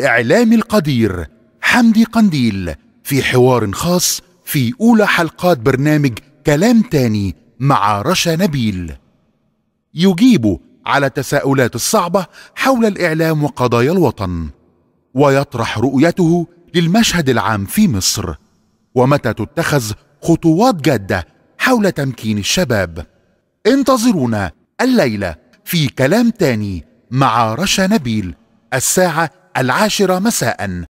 الإعلام القدير حمدي قنديل في حوار خاص في أولى حلقات برنامج كلام تاني مع رشا نبيل يجيب على التساؤلات الصعبة حول الإعلام وقضايا الوطن ويطرح رؤيته للمشهد العام في مصر ومتى تتخذ خطوات جادة حول تمكين الشباب انتظرونا الليلة في كلام تاني مع رشا نبيل الساعة العاشرة مساء